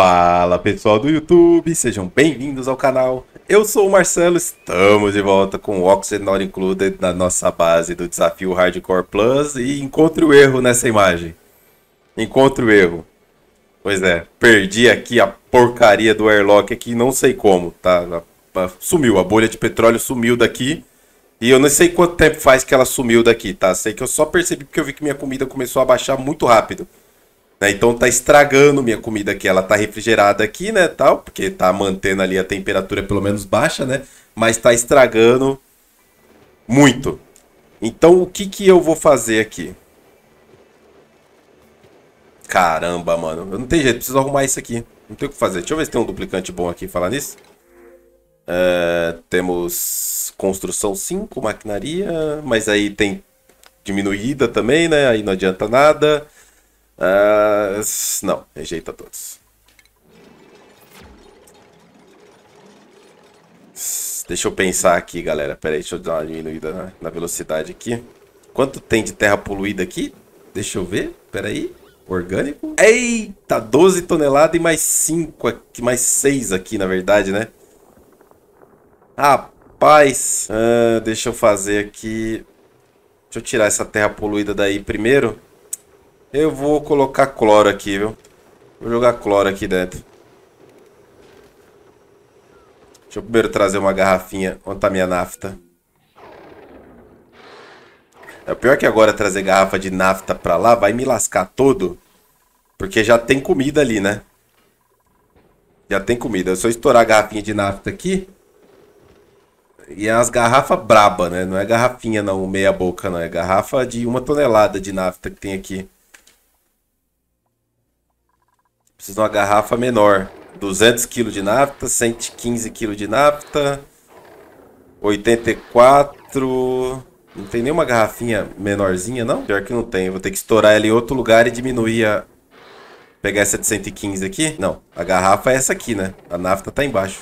Fala pessoal do YouTube, sejam bem-vindos ao canal. Eu sou o Marcelo, estamos de volta com o Oxygen Not Included na nossa base do desafio Hardcore Plus e encontre o erro nessa imagem. Encontre o erro. Pois é, perdi aqui a porcaria do airlock aqui, não sei como, tá? Sumiu, a bolha de petróleo sumiu daqui. E eu não sei quanto tempo faz que ela sumiu daqui, tá? Sei que eu só percebi porque eu vi que minha comida começou a baixar muito rápido. Né? Então tá estragando minha comida aqui, ela tá refrigerada aqui, né, tal, porque tá mantendo ali a temperatura pelo menos baixa, né? Mas tá estragando muito. Então o que que eu vou fazer aqui? Caramba, mano. Eu não tenho jeito, preciso arrumar isso aqui. Não tem o que fazer. Deixa eu ver se tem um duplicante bom aqui falar nisso. Uh, temos construção 5, maquinaria, mas aí tem diminuída também, né? Aí não adianta nada. Uh, não, rejeita todos. Deixa eu pensar aqui, galera. Pera aí, deixa eu dar uma diminuída na, velocidade aqui. Quanto tem de terra poluída aqui? Deixa eu ver. Pera aí. Orgânico. Eita, 12 toneladas e mais 5 aqui, mais 6 aqui, na verdade, né? Rapaz, ah, deixa eu fazer aqui... Deixa eu tirar essa terra poluída daí primeiro. Eu vou colocar cloro aqui, viu? Vou jogar cloro aqui dentro. Deixa eu primeiro trazer uma garrafinha. Onde tá minha nafta? É pior é que agora trazer garrafa de nafta pra lá vai me lascar todo. Porque já tem comida ali, né? Já tem comida. É só estourar a garrafinha de nafta aqui. E é umas garrafas braba, né? Não é garrafinha não, meia boca não. É garrafa de uma tonelada de nafta que tem aqui. Preciso de uma garrafa menor. 200 kg de nafta, 115 kg de nafta, 84. Não tem nenhuma garrafinha menorzinha, não? Pior que não tem. Vou ter que estourar ela em outro lugar e diminuir a. Pegar essa de 115 aqui? Não. A garrafa é essa aqui, né? A nafta tá embaixo.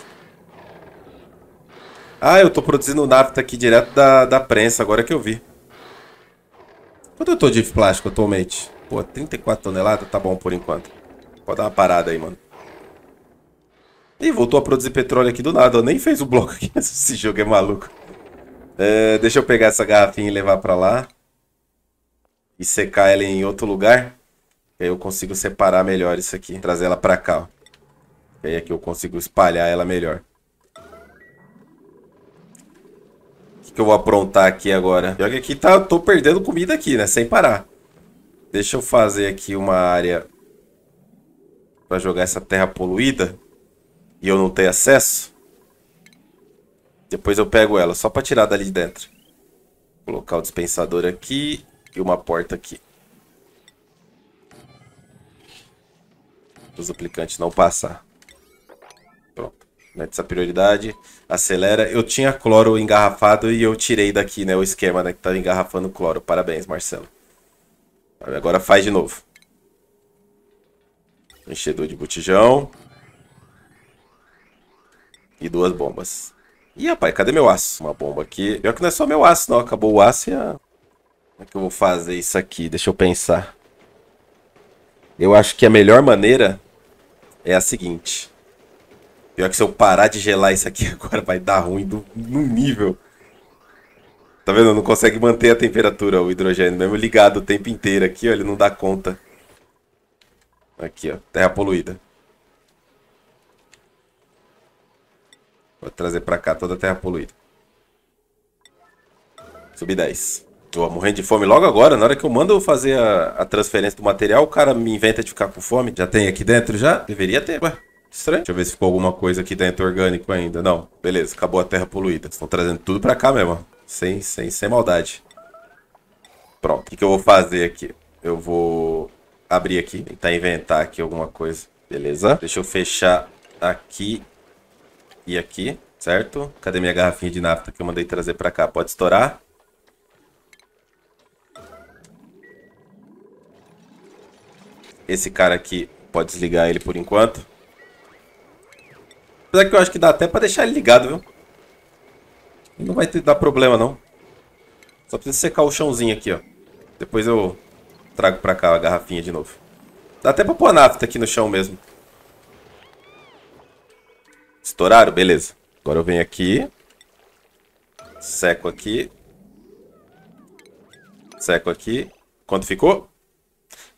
Ah, eu tô produzindo nafta aqui direto da, da prensa, agora que eu vi. Quanto eu tô de plástico atualmente? Pô, 34 toneladas? Tá bom por enquanto. Pode dar uma parada aí, mano. Ih, voltou a produzir petróleo aqui do nada. nem fez o bloco aqui. Esse jogo é maluco. É, deixa eu pegar essa garrafinha e levar pra lá. E secar ela em outro lugar. aí eu consigo separar melhor isso aqui. Trazer ela pra cá, ó. Que aí aqui eu consigo espalhar ela melhor. O que, que eu vou aprontar aqui agora? Pior que aqui tá, eu tô perdendo comida aqui, né? Sem parar. Deixa eu fazer aqui uma área para jogar essa terra poluída e eu não ter acesso. Depois eu pego ela, só para tirar dali de dentro. Vou colocar o dispensador aqui e uma porta aqui. Os aplicantes não passar. Pronto. Mete essa prioridade. Acelera. Eu tinha cloro engarrafado e eu tirei daqui, né? O esquema, né? Que tava engarrafando cloro. Parabéns, Marcelo. Agora faz de novo enchedor de botijão. E duas bombas. Ih, rapaz, cadê meu aço? Uma bomba aqui. Pior que não é só meu aço, não. Acabou o aço e a... Como é que eu vou fazer isso aqui? Deixa eu pensar. Eu acho que a melhor maneira é a seguinte. Pior que se eu parar de gelar isso aqui agora vai dar ruim do, no nível. Tá vendo? Não consegue manter a temperatura, o hidrogênio. Mesmo ligado o tempo inteiro aqui, ó, ele não dá conta. Aqui, ó. Terra poluída. Vou trazer pra cá toda a terra poluída. Subi 10. Tô morrendo de fome logo agora. Na hora que eu mando fazer a, a, transferência do material, o cara me inventa de ficar com fome. Já tem aqui dentro já? Deveria ter, ué. Estranho. Deixa eu ver se ficou alguma coisa aqui dentro orgânico ainda. Não. Beleza, acabou a terra poluída. Estão trazendo tudo pra cá mesmo, ó. Sem, sem, sem maldade. Pronto. O que, que eu vou fazer aqui? Eu vou abrir aqui, tentar tá, inventar aqui alguma coisa. Beleza? Deixa eu fechar aqui e aqui, certo? Cadê minha garrafinha de nafta que eu mandei trazer pra cá? Pode estourar? Esse cara aqui, pode desligar ele por enquanto. Apesar que eu acho que dá até pra deixar ele ligado, viu? Não vai ter, dar problema, não. Só precisa secar o chãozinho aqui, ó. Depois eu trago pra cá a garrafinha de novo. Dá até pra pôr nafta aqui no chão mesmo. Estouraram? Beleza. Agora eu venho aqui. Seco aqui. Seco aqui. Quanto ficou?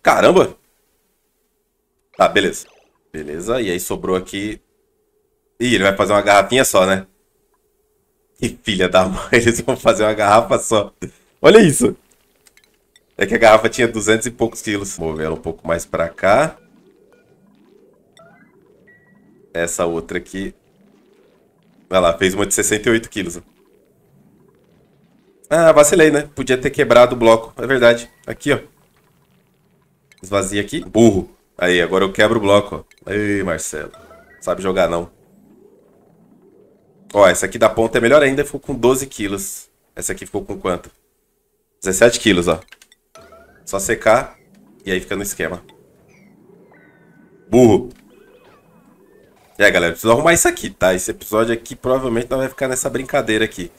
Caramba! Tá, beleza. Beleza, e aí sobrou aqui... Ih, ele vai fazer uma garrafinha só, né? Que filha da mãe, eles vão fazer uma garrafa só. Olha isso! É que a garrafa tinha 200 e poucos quilos. Mover ela um pouco mais para cá. Essa outra aqui. Olha lá, fez uma de 68 quilos. Ah, vacilei, né? Podia ter quebrado o bloco. É verdade. Aqui, ó. Esvazia aqui. Burro. Aí, agora eu quebro o bloco, ó. Ei, Marcelo. Sabe jogar, não. Ó, essa aqui da ponta é melhor ainda. Ficou com 12 quilos. Essa aqui ficou com quanto? 17 quilos, ó. Só secar e aí fica no esquema. Burro. É, galera, preciso arrumar isso aqui, tá? Esse episódio aqui provavelmente não vai ficar nessa brincadeira aqui.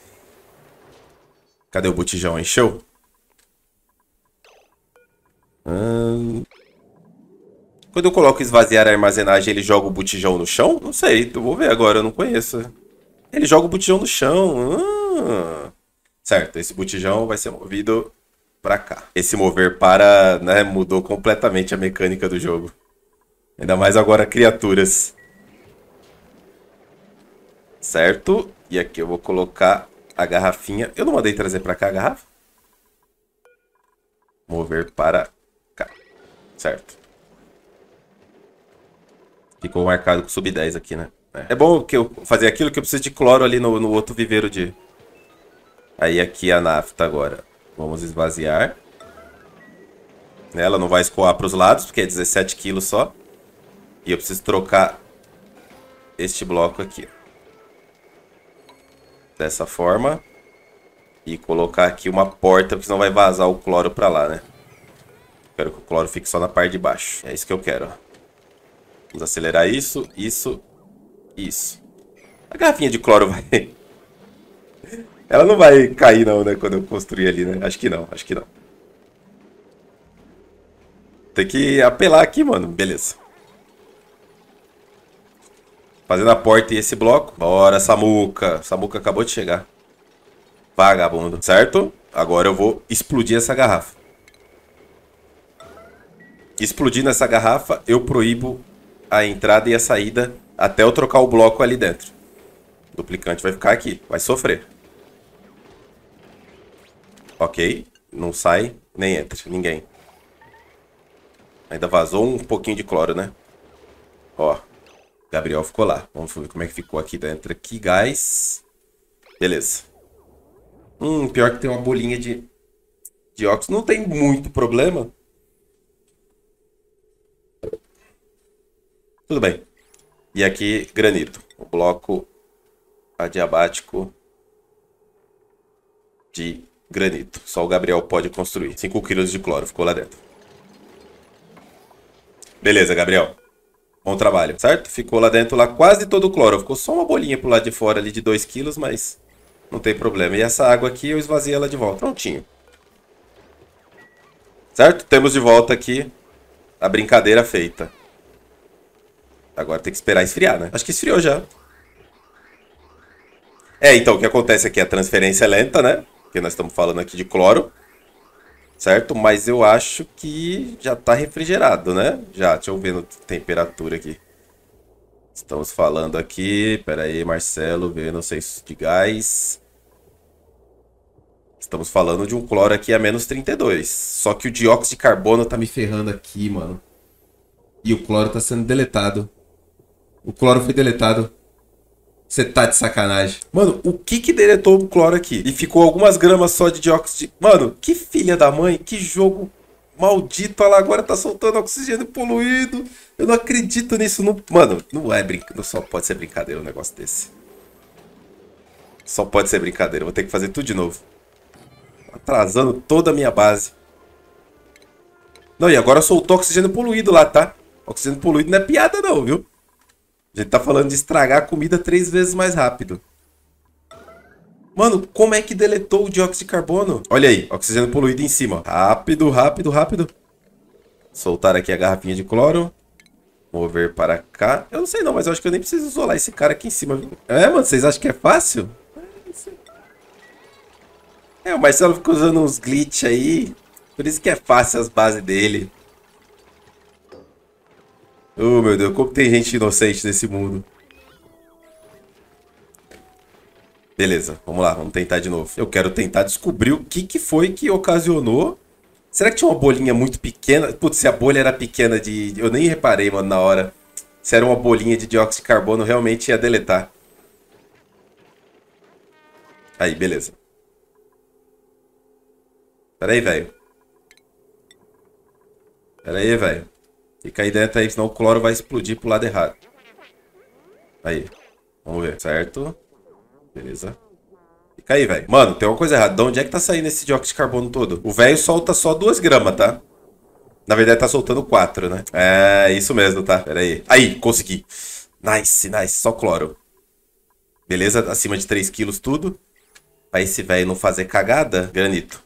Cadê o botijão? Encheu? Hum... Quando eu coloco esvaziar a armazenagem, ele joga o botijão no chão? Não sei, eu vou ver agora, eu não conheço. Ele joga o botijão no chão. Hum... Certo, esse botijão vai ser movido para cá. Esse mover para né, mudou completamente a mecânica do jogo. Ainda mais agora criaturas. Certo? E aqui eu vou colocar a garrafinha. Eu não mandei trazer para cá a garrafa? Mover para cá. Certo. Ficou marcado com sub 10 aqui, né? É, é bom que eu fazer aquilo que eu preciso de cloro ali no, no outro viveiro de... Aí aqui a nafta agora. Vamos esvaziar. Ela não vai escoar para os lados, porque é 17 quilos só. E eu preciso trocar este bloco aqui. Dessa forma. E colocar aqui uma porta, porque senão vai vazar o cloro para lá, né? Quero que o cloro fique só na parte de baixo. É isso que eu quero, Vamos acelerar isso, isso, isso. A garrafinha de cloro vai ela não vai cair não, né? Quando eu construir ali, né? Acho que não, acho que não. Tem que apelar aqui, mano. Beleza. Fazendo a porta e esse bloco. Bora, Samuca. Samuca acabou de chegar. Vagabundo. Certo? Agora eu vou explodir essa garrafa. Explodindo essa garrafa, eu proíbo a entrada e a saída até eu trocar o bloco ali dentro. O duplicante vai ficar aqui, vai sofrer. Ok. Não sai, nem entra. Tipo, ninguém. Ainda vazou um pouquinho de cloro, né? Ó. Gabriel ficou lá. Vamos ver como é que ficou aqui dentro. Aqui, gás. Beleza. Hum, pior que tem uma bolinha de, de óxido. Não tem muito problema. Tudo bem. E aqui, granito. O bloco adiabático de Granito. Só o Gabriel pode construir. 5 quilos de cloro ficou lá dentro. Beleza, Gabriel. Bom trabalho, certo? Ficou lá dentro lá quase todo o cloro. Ficou só uma bolinha pro lado de fora ali de 2 quilos, mas não tem problema. E essa água aqui eu esvazio ela de volta. Prontinho. Certo? Temos de volta aqui a brincadeira feita. Agora tem que esperar esfriar, né? Acho que esfriou já. É, então, o que acontece aqui é a transferência é lenta, né? porque nós estamos falando aqui de cloro, certo? Mas eu acho que já está refrigerado, né? Já, deixa eu ver a temperatura aqui. Estamos falando aqui, pera aí, Marcelo, vendo senso de gás. Estamos falando de um cloro aqui a menos 32. Só que o dióxido de carbono tá me ferrando aqui, mano. E o cloro tá sendo deletado. O cloro foi deletado. Você tá de sacanagem. Mano, o que que deletou o cloro aqui? E ficou algumas gramas só de dióxido de... Mano, que filha da mãe, que jogo maldito. Ela agora tá soltando oxigênio poluído. Eu não acredito nisso. Não... Mano, não é brincadeira. Só pode ser brincadeira um negócio desse. Só pode ser brincadeira. Vou ter que fazer tudo de novo. Atrasando toda a minha base. Não, e agora soltou oxigênio poluído lá, tá? Oxigênio poluído não é piada não, viu? A gente tá falando de estragar a comida três vezes mais rápido. Mano, como é que deletou o dióxido de carbono? Olha aí, oxigênio poluído em cima. Rápido, rápido, rápido. Soltar aqui a garrafinha de cloro. Mover para cá. Eu não sei não, mas eu acho que eu nem preciso isolar esse cara aqui em cima. É, mano, vocês acham que é fácil? É, o Marcelo ficou usando uns glitch aí. Por isso que é fácil as bases dele. Oh, meu Deus, como tem gente inocente nesse mundo. Beleza, vamos lá, vamos tentar de novo. Eu quero tentar descobrir o que, que foi que ocasionou. Será que tinha uma bolinha muito pequena? Putz, se a bolha era pequena de... Eu nem reparei, mano, na hora. Se era uma bolinha de dióxido de carbono, realmente ia deletar. Aí, beleza. Pera aí, velho. Pera aí, velho. Fica aí dentro aí, senão o cloro vai explodir pro lado errado. Aí. Vamos ver, certo? Beleza. Fica aí, velho. Mano, tem uma coisa errada. De onde é que tá saindo esse dióxido de carbono todo? O velho solta só 2 gramas, tá? Na verdade, tá soltando 4, né? É, isso mesmo, tá? Pera aí. Aí, consegui. Nice, nice. Só cloro. Beleza? Acima de 3 quilos tudo. Pra esse velho não fazer cagada, granito.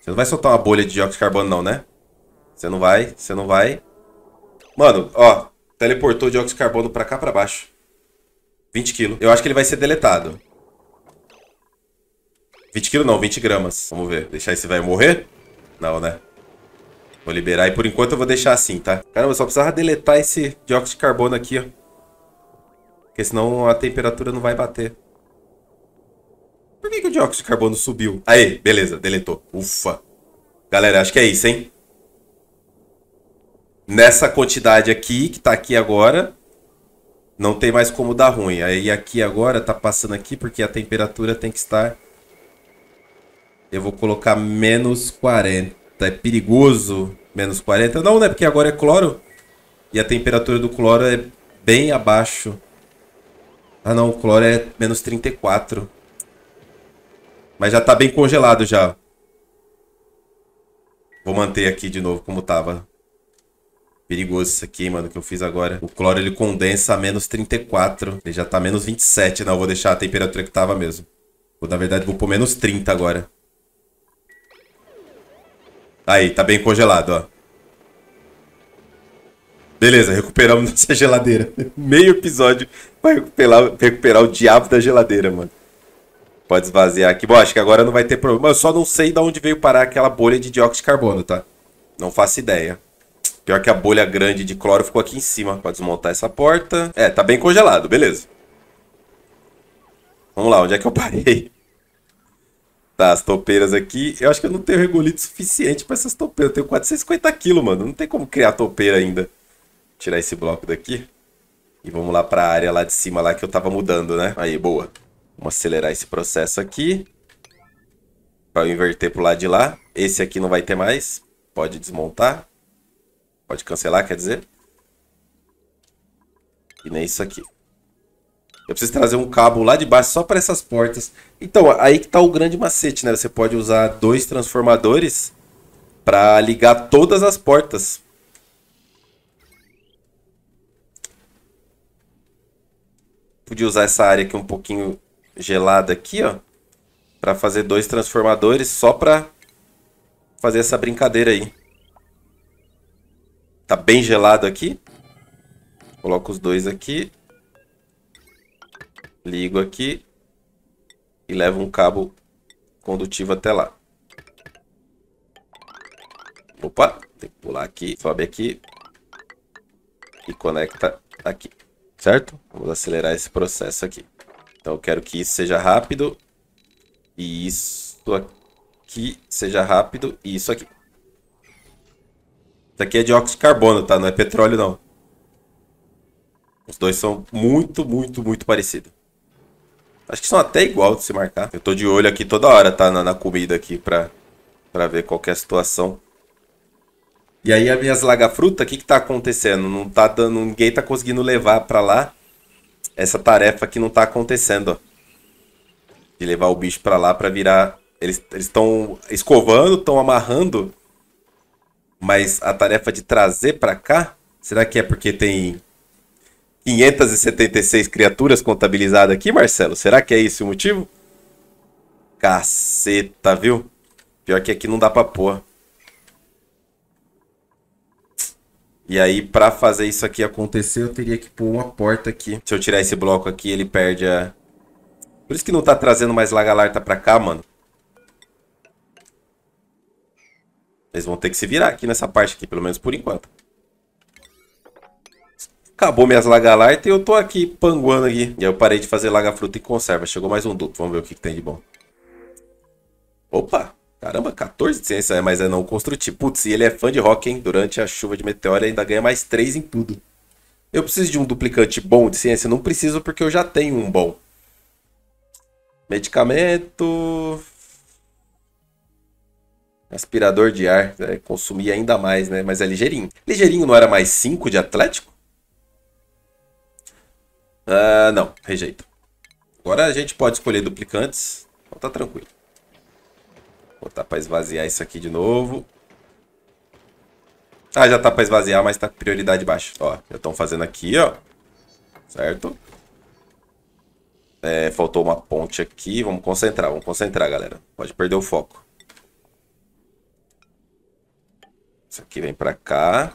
Você não vai soltar uma bolha de dióxido de carbono, não, né? Você não vai, você não vai. Mano, ó, teleportou dióxido de carbono pra cá, pra baixo. 20 quilos. Eu acho que ele vai ser deletado. 20 quilos não, 20 gramas. Vamos ver. Deixar esse velho morrer? Não, né? Vou liberar e por enquanto eu vou deixar assim, tá? Caramba, eu só precisava deletar esse dióxido de carbono aqui, ó. Porque senão a temperatura não vai bater. Por que, que o dióxido de carbono subiu? Aí, beleza, deletou. Ufa. Galera, acho que é isso, hein? nessa quantidade aqui, que tá aqui agora, não tem mais como dar ruim. Aí aqui agora tá passando aqui porque a temperatura tem que estar... Eu vou colocar menos 40. É perigoso menos 40? Não, né? Porque agora é cloro. E a temperatura do cloro é bem abaixo. Ah não, o cloro é menos 34. Mas já tá bem congelado já. Vou manter aqui de novo como tava. Perigoso isso aqui, mano, que eu fiz agora. O cloro, ele condensa a menos 34. Ele já tá menos 27. Não, vou deixar a temperatura que tava mesmo. Vou, na verdade, vou pôr menos 30 agora. Aí, tá bem congelado, ó. Beleza, recuperamos nossa geladeira. Meio episódio vai recuperar, recuperar o diabo da geladeira, mano. Pode esvaziar aqui. Bom, acho que agora não vai ter problema. Eu só não sei de onde veio parar aquela bolha de dióxido de carbono, tá? Não faço ideia. Pior que a bolha grande de cloro ficou aqui em cima pra desmontar essa porta. É, tá bem congelado, beleza. Vamos lá, onde é que eu parei? Tá, as topeiras aqui. Eu acho que eu não tenho regolito suficiente pra essas topeiras. Eu tenho 450 quilos, mano. Não tem como criar topeira ainda. Tirar esse bloco daqui. E vamos lá pra área lá de cima, lá que eu tava mudando, né? Aí, boa. Vamos acelerar esse processo aqui. Pra eu inverter pro lado de lá. Esse aqui não vai ter mais. Pode desmontar. Pode cancelar, quer dizer? E nem isso aqui. Eu preciso trazer um cabo lá de baixo só para essas portas. Então, aí que tá o grande macete, né? Você pode usar dois transformadores para ligar todas as portas. Podia usar essa área aqui um pouquinho gelada aqui, ó. Para fazer dois transformadores só para fazer essa brincadeira aí. Tá bem gelado aqui. Coloco os dois aqui. Ligo aqui. E levo um cabo condutivo até lá. Opa, tem que pular aqui, sobe aqui. E conecta aqui, certo? Vamos acelerar esse processo aqui. Então eu quero que isso seja rápido. E isso aqui seja rápido. E isso aqui. Isso aqui é dióxido de carbono, tá? Não é petróleo, não. Os dois são muito, muito, muito parecidos. Acho que são até igual de se marcar. Eu tô de olho aqui toda hora, tá? Na, na comida aqui pra, pra ver qual é a situação. E aí as minhas lagafrutas, o que que tá acontecendo? Não tá dando... Ninguém tá conseguindo levar pra lá essa tarefa que não tá acontecendo, ó. De levar o bicho pra lá pra virar... Eles estão escovando, estão amarrando mas a tarefa de trazer para cá, será que é porque tem 576 criaturas contabilizadas aqui, Marcelo? Será que é esse o motivo? Caceta, viu? Pior que aqui não dá pra pôr. E aí, pra fazer isso aqui acontecer, eu teria que pôr uma porta aqui. Se eu tirar esse bloco aqui, ele perde a... Por isso que não tá trazendo mais Lagalarta pra cá, mano. Eles vão ter que se virar aqui nessa parte aqui, pelo menos por enquanto. Acabou minhas lagalartas e eu tô aqui panguando aqui. E aí eu parei de fazer laga-fruta e conserva. Chegou mais um duplo. vamos ver o que, que tem de bom. Opa! Caramba, 14 de ciência, mas é não construtivo. Putz, e ele é fã de rock, hein? Durante a chuva de meteoro ainda ganha mais 3 em tudo. Eu preciso de um duplicante bom de ciência? Não preciso porque eu já tenho um bom. Medicamento aspirador de ar, né? consumia ainda mais, né? Mas é ligeirinho. Ligeirinho não era mais 5 de Atlético? Ah, não, rejeito. Agora a gente pode escolher duplicantes, então tá tranquilo. Vou botar para esvaziar isso aqui de novo. Ah, já tá para esvaziar, mas tá com prioridade baixa. Ó, já estão fazendo aqui, ó. Certo? É, faltou uma ponte aqui. Vamos concentrar, vamos concentrar, galera. Pode perder o foco. Isso aqui vem pra cá.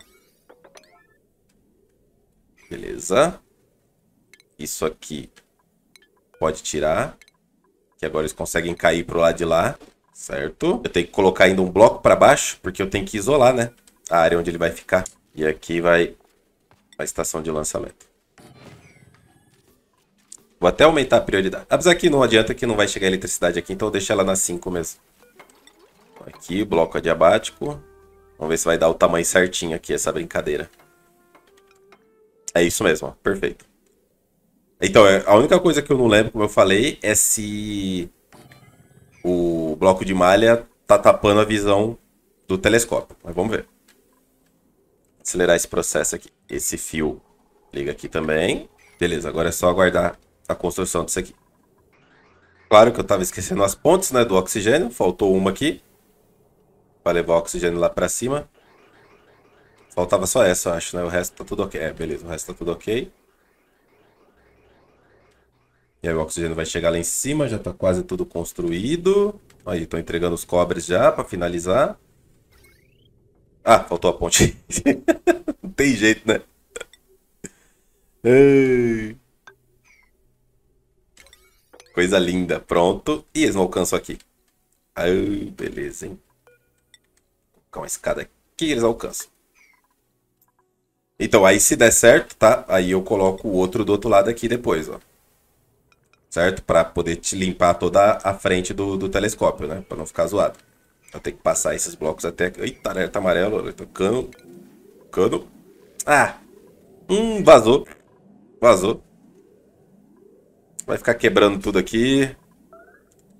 Beleza. Isso aqui pode tirar. Que agora eles conseguem cair pro lado de lá. Certo. Eu tenho que colocar ainda um bloco pra baixo, porque eu tenho que isolar, né? A área onde ele vai ficar. E aqui vai a estação de lançamento. Vou até aumentar a prioridade. Apesar que não adianta que não vai chegar eletricidade aqui, então deixa ela na 5 mesmo. Aqui, bloco adiabático. Vamos ver se vai dar o tamanho certinho aqui essa brincadeira. É isso mesmo, ó. perfeito. Então, é, a única coisa que eu não lembro, como eu falei, é se o bloco de malha tá tapando a visão do telescópio. Mas vamos ver. Acelerar esse processo aqui. Esse fio liga aqui também. Beleza, agora é só aguardar a construção disso aqui. Claro que eu estava esquecendo as pontes né, do oxigênio. Faltou uma aqui para levar o oxigênio lá para cima. Faltava só essa, eu acho, né? O resto tá tudo ok. É, beleza, o resto tá tudo ok. E aí o oxigênio vai chegar lá em cima, já tá quase tudo construído. Aí, tô entregando os cobres já para finalizar. Ah, faltou a ponte. Não tem jeito, né? Ei. Coisa linda. Pronto. E eles não alcançam aqui. Ai, beleza, hein? com a escada que eles alcançam. Então, aí se der certo, tá? Aí eu coloco o outro do outro lado aqui depois, ó. Certo? Pra poder te limpar toda a frente do, do telescópio, né? Pra não ficar zoado. Eu tenho que passar esses blocos até... Eita, alerta tá amarelo, tocando cano. Cano. Ah! Hum, vazou. Vazou. Vai ficar quebrando tudo aqui.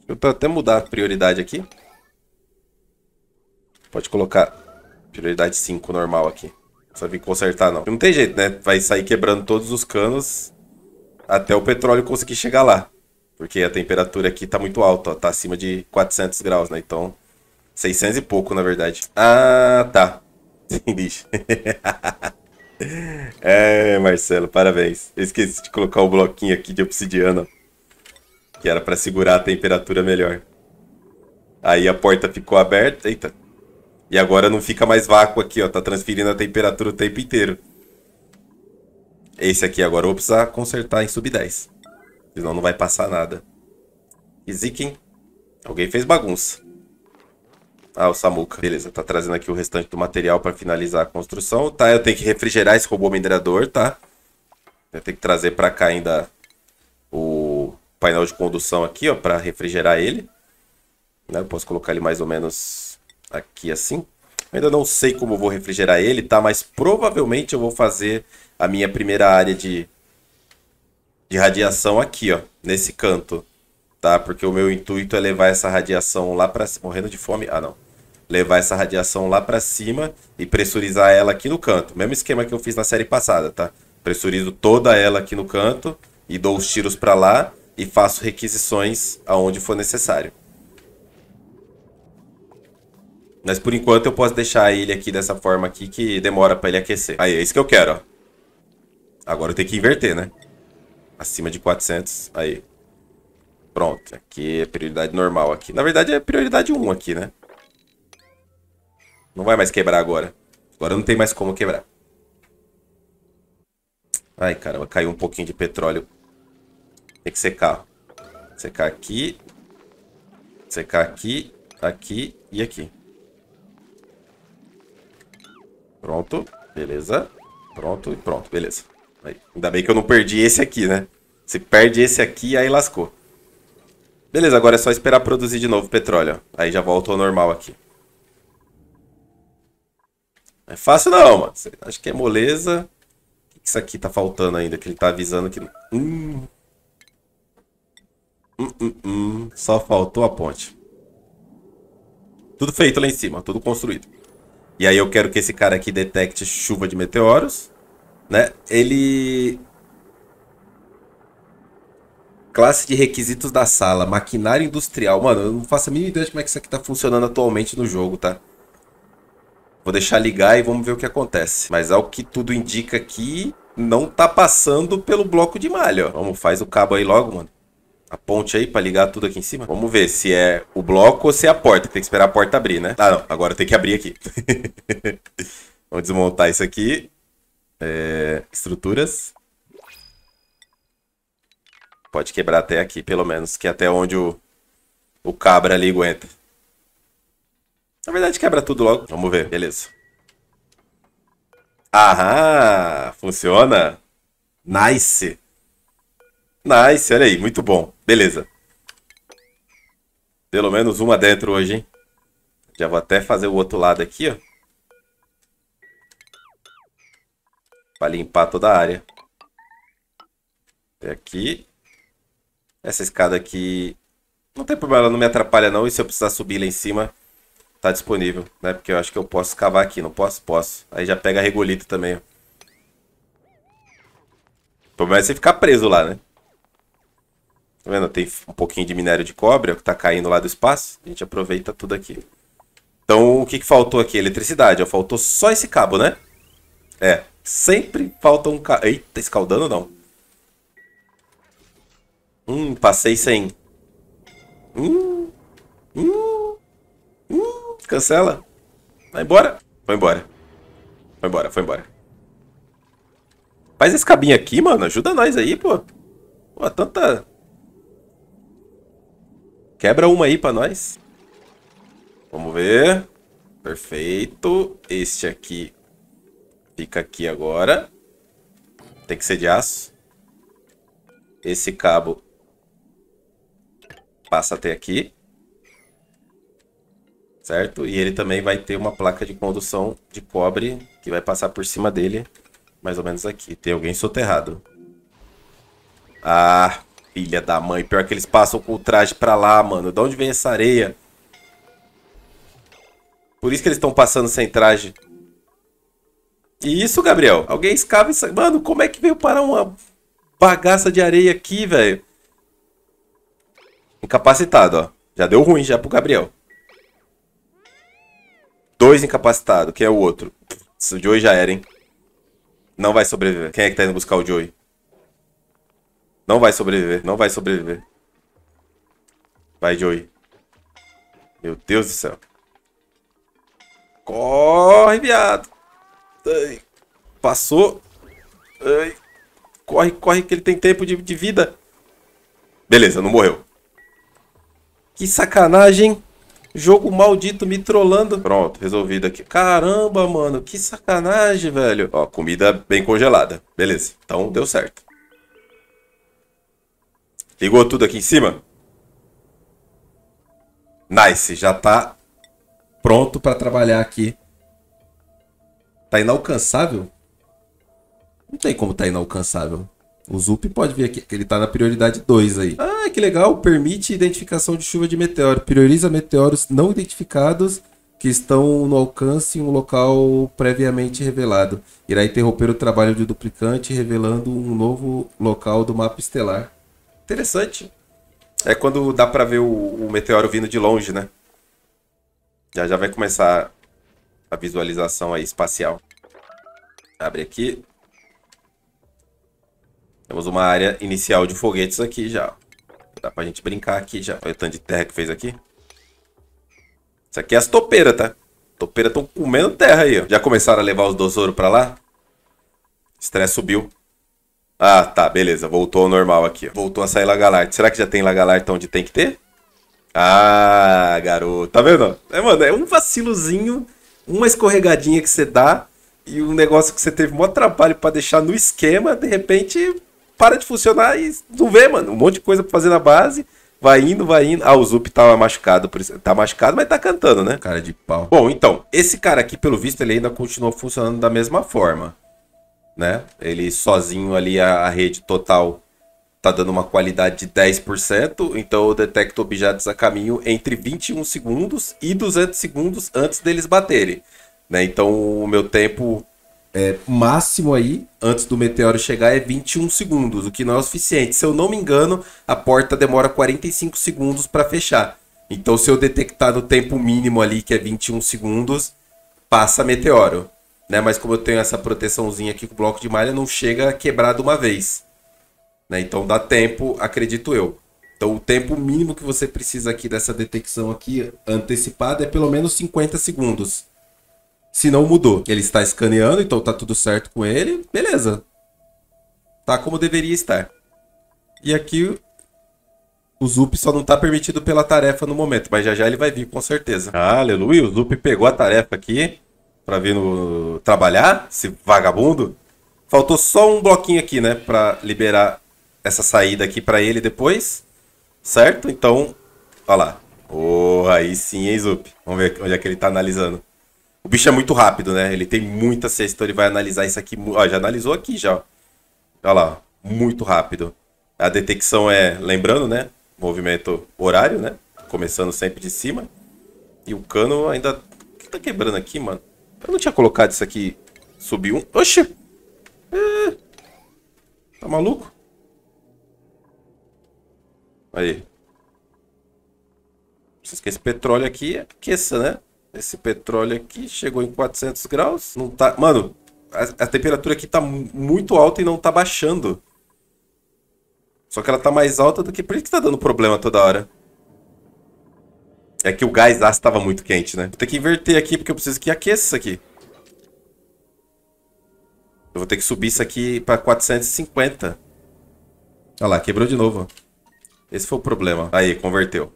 Eu até mudar a prioridade aqui. Pode colocar prioridade 5 normal aqui. Só vir consertar, não. Não tem jeito, né? Vai sair quebrando todos os canos até o petróleo conseguir chegar lá. Porque a temperatura aqui tá muito alta, ó. Tá acima de 400 graus, né? Então, 600 e pouco, na verdade. Ah, tá. lixo. é, Marcelo, parabéns. Eu esqueci de colocar o bloquinho aqui de obsidiana. Que era para segurar a temperatura melhor. Aí a porta ficou aberta. Eita, e agora não fica mais vácuo aqui, ó. Tá transferindo a temperatura o tempo inteiro. Esse aqui agora eu vou precisar consertar em sub 10. Senão não vai passar nada. E zica, hein? Alguém fez bagunça. Ah, o Samuca. Beleza, tá trazendo aqui o restante do material para finalizar a construção. Tá, eu tenho que refrigerar esse robô minerador, tá? Eu tenho que trazer para cá ainda o painel de condução aqui, ó, para refrigerar ele. Né, eu posso colocar ele mais ou menos aqui assim. ainda não sei como vou refrigerar ele, tá? Mas provavelmente eu vou fazer a minha primeira área de, de radiação aqui, ó. Nesse canto, tá? Porque o meu intuito é levar essa radiação lá pra cima. Morrendo de fome? Ah, não. Levar essa radiação lá pra cima e pressurizar ela aqui no canto. Mesmo esquema que eu fiz na série passada, tá? Pressurizo toda ela aqui no canto e dou os tiros pra lá e faço requisições aonde for necessário. Mas por enquanto eu posso deixar ele aqui dessa forma aqui que demora pra ele aquecer. Aí, é isso que eu quero, ó. Agora eu tenho que inverter, né? Acima de 400, aí. Pronto, aqui é prioridade normal aqui. Na verdade é prioridade 1 aqui, né? Não vai mais quebrar agora. Agora não tem mais como quebrar. Ai, caramba, caiu um pouquinho de petróleo. Tem que secar. Secar aqui. Secar aqui, aqui e aqui. Pronto, beleza. Pronto e pronto, beleza. Aí. Ainda bem que eu não perdi esse aqui, né? Se perde esse aqui, aí lascou. Beleza, agora é só esperar produzir de novo petróleo. Aí já voltou ao normal aqui. Não é fácil não, mano. Acho que é moleza. O que isso aqui tá faltando ainda? Que ele tá avisando que... Hum. Hum, hum, hum. Só faltou a ponte. Tudo feito lá em cima, tudo construído. E aí eu quero que esse cara aqui detecte chuva de meteoros, né? Ele classe de requisitos da sala, maquinário industrial. Mano, eu não faço a mínima ideia de como é que isso aqui tá funcionando atualmente no jogo, tá? Vou deixar ligar e vamos ver o que acontece. Mas ao que tudo indica aqui, não tá passando pelo bloco de malha, ó. Vamos, faz o cabo aí logo, mano a ponte aí para ligar tudo aqui em cima. Vamos ver se é o bloco ou se é a porta. Tem que esperar a porta abrir, né? Ah, não. Agora tem que abrir aqui. Vamos desmontar isso aqui. É... Estruturas. Pode quebrar até aqui, pelo menos. Que é até onde o, o cabra ali aguenta. Na verdade, quebra tudo logo. Vamos ver. Beleza. Aham! Funciona. Nice. Nice, olha aí, muito bom. Beleza. Pelo menos uma dentro hoje, hein? Já vou até fazer o outro lado aqui, ó. Pra limpar toda a área. Até aqui. Essa escada aqui... Não tem problema, ela não me atrapalha não. E se eu precisar subir lá em cima, tá disponível, né? Porque eu acho que eu posso cavar aqui, não posso? Posso. Aí já pega regolito também, ó. O problema é você ficar preso lá, né? Tá vendo? Tem um pouquinho de minério de cobre, é que tá caindo lá do espaço. A gente aproveita tudo aqui. Então, o que, que faltou aqui? Eletricidade. Ó, faltou só esse cabo, né? É. Sempre falta um cabo. Eita, tá escaldando não. Hum, passei sem. Hum, hum, hum, cancela. Vai embora. Foi embora. Foi embora, foi embora. Faz esse cabinho aqui, mano. Ajuda nós aí, pô. Pô, tanta, Quebra uma aí pra nós. Vamos ver. Perfeito. Este aqui fica aqui agora. Tem que ser de aço. Esse cabo passa até aqui. Certo? E ele também vai ter uma placa de condução de cobre que vai passar por cima dele. Mais ou menos aqui. Tem alguém soterrado. Ah, Filha da mãe. Pior que eles passam com o traje pra lá, mano. De onde vem essa areia? Por isso que eles estão passando sem traje. E isso, Gabriel? Alguém escava isso. Mano, como é que veio parar uma bagaça de areia aqui, velho? Incapacitado, ó. Já deu ruim já pro Gabriel. Dois incapacitados. Quem é o outro? O Joey já era, hein? Não vai sobreviver. Quem é que tá indo buscar o Joey? Não vai sobreviver, não vai sobreviver. Vai, Joey. Meu Deus do céu. Corre, viado. Ai. Passou. Ai. Corre, corre, que ele tem tempo de, de vida. Beleza, não morreu. Que sacanagem. Jogo maldito me trollando. Pronto, resolvido aqui. Caramba, mano, que sacanagem, velho. Ó, comida bem congelada. Beleza, então deu certo. Ligou tudo aqui em cima? Nice, já tá pronto para trabalhar aqui. Tá inalcançável? Não tem como tá inalcançável. O Zup pode vir aqui, que ele tá na prioridade 2 aí. Ah, que legal, permite identificação de chuva de meteoro. Prioriza meteoros não identificados que estão no alcance em um local previamente revelado. Irá interromper o trabalho de duplicante, revelando um novo local do mapa estelar. Interessante. É quando dá pra ver o, o meteoro vindo de longe, né? Já já vai começar a visualização aí espacial. Abre aqui. Temos uma área inicial de foguetes aqui já. Dá pra gente brincar aqui já. Olha o tanto de terra que fez aqui. Isso aqui é as topeiras, tá? Topeiras estão comendo terra aí, ó. Já começaram a levar os dosouros pra lá? O estresse subiu. Ah, tá, beleza. Voltou ao normal aqui. Voltou a sair Lagalarte. Será que já tem Lagalarte onde tem que ter? Ah, garoto. Tá vendo? É, mano, é um vacilozinho, uma escorregadinha que você dá e um negócio que você teve mó trabalho para deixar no esquema, de repente para de funcionar e não vê, mano. Um monte de coisa pra fazer na base. Vai indo, vai indo. Ah, o Zup tava tá machucado, por isso. Tá machucado, mas tá cantando, né? Cara de pau. Bom, então, esse cara aqui, pelo visto, ele ainda continuou funcionando da mesma forma né? Ele sozinho ali, a, a rede total tá dando uma qualidade de 10%, então eu detecto objetos a caminho entre 21 segundos e 200 segundos antes deles baterem. Né? Então o meu tempo é, máximo aí, antes do meteoro chegar, é 21 segundos, o que não é o suficiente. Se eu não me engano, a porta demora 45 segundos para fechar. Então se eu detectar no tempo mínimo ali, que é 21 segundos, passa meteoro. Né? Mas como eu tenho essa proteçãozinha aqui com o bloco de malha, não chega quebrado uma vez. Né? Então dá tempo, acredito eu. Então o tempo mínimo que você precisa aqui dessa detecção aqui antecipada é pelo menos 50 segundos. Se não mudou. Ele está escaneando, então tá tudo certo com ele. Beleza. Tá como deveria estar. E aqui o Zup só não está permitido pela tarefa no momento, mas já já ele vai vir com certeza. Ah, aleluia, o Zup pegou a tarefa aqui para vir no, trabalhar, esse vagabundo. Faltou só um bloquinho aqui, né, para liberar essa saída aqui para ele depois, certo? Então, ó lá. aí sim, hein, Zup? Vamos ver onde é que ele tá analisando. O bicho é muito rápido, né? Ele tem muita cesta, então ele vai analisar isso aqui. Ó, já analisou aqui, já. Olha lá, muito rápido. A detecção é, lembrando, né? Movimento horário, né? Começando sempre de cima. E o cano ainda... O que tá quebrando aqui, mano? Eu não tinha colocado isso aqui. Subiu um. Oxi! É. Tá maluco? Aí. Vocês que esse petróleo aqui é aqueça, né? Esse petróleo aqui chegou em 400 graus. Não tá. Mano, a, a temperatura aqui tá muito alta e não tá baixando. Só que ela tá mais alta do que. Por que tá dando problema toda hora. É que o gás lá estava muito quente, né? Vou ter que inverter aqui, porque eu preciso que aqueça isso aqui. Eu vou ter que subir isso aqui para 450. Olha lá, quebrou de novo. Esse foi o problema. Aí, converteu.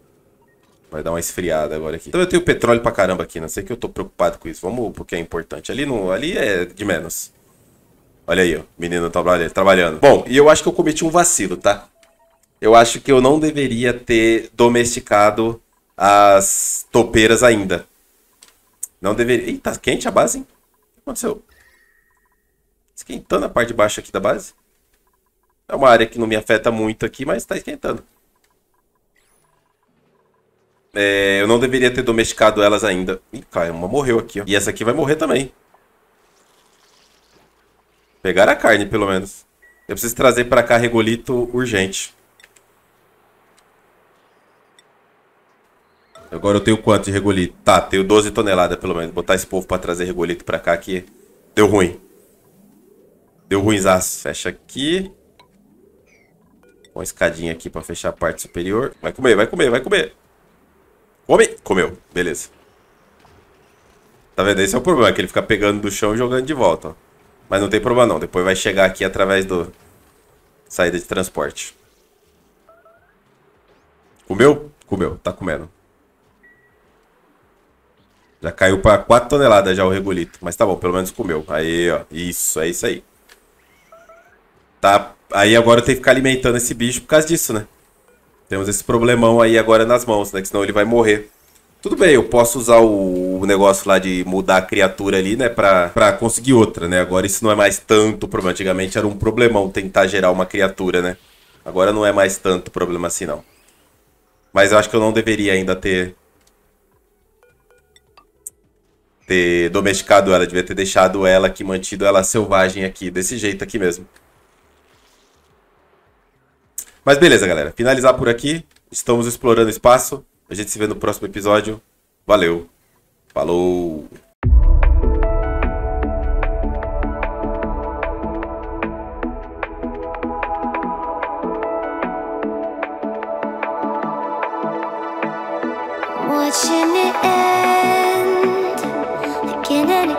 Vai dar uma esfriada agora aqui. Então eu tenho petróleo pra caramba aqui, não né? sei que eu tô preocupado com isso. Vamos porque é importante. Ali, no, ali é de menos. Olha aí, ó. Menino trabalha, trabalhando. Bom, e eu acho que eu cometi um vacilo, tá? Eu acho que eu não deveria ter domesticado as topeiras ainda. Não deveria... Ih, tá quente a base, hein? O que aconteceu? Esquentando a parte de baixo aqui da base. É uma área que não me afeta muito aqui, mas tá esquentando. É, eu não deveria ter domesticado elas ainda. Ih, cara, uma morreu aqui, ó. E essa aqui vai morrer também. Pegaram a carne, pelo menos. Eu preciso trazer pra cá regolito urgente. Agora eu tenho quanto de regolito? Tá, tenho 12 toneladas pelo menos. Botar esse povo pra trazer regolito pra cá que deu ruim. Deu ruimzaço. Fecha aqui. Uma escadinha aqui pra fechar a parte superior. Vai comer, vai comer, vai comer. Come! Comeu. Beleza. Tá vendo? Esse é o problema, que ele fica pegando do chão e jogando de volta, ó. Mas não tem problema não. Depois vai chegar aqui através do... Saída de transporte. Comeu? Comeu. Tá comendo. Já caiu para 4 toneladas já o regolito. Mas tá bom, pelo menos comeu. Aí, ó. Isso, é isso aí. Tá. Aí agora eu tenho que ficar alimentando esse bicho por causa disso, né? Temos esse problemão aí agora nas mãos, né? Que senão ele vai morrer. Tudo bem, eu posso usar o negócio lá de mudar a criatura ali, né? Pra, pra conseguir outra, né? Agora isso não é mais tanto problema. Antigamente era um problemão tentar gerar uma criatura, né? Agora não é mais tanto problema assim, não. Mas eu acho que eu não deveria ainda ter ter domesticado ela, devia ter deixado ela aqui, mantido ela selvagem aqui, desse jeito aqui mesmo. Mas beleza, galera. Finalizar por aqui. Estamos explorando espaço. A gente se vê no próximo episódio. Valeu. Falou.